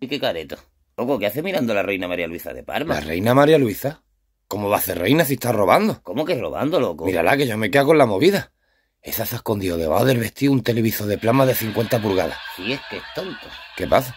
¿Y qué careto? Poco, ¿qué hace mirando a la reina María Luisa de Parma? ¿La reina María Luisa? ¿Cómo va a ser reina si está robando? ¿Cómo que robando, loco? Mírala, que yo me quedo con la movida. Esa se ha escondido debajo del vestido un televisor de plasma de 50 pulgadas. Sí, es que es tonto. ¿Qué pasa?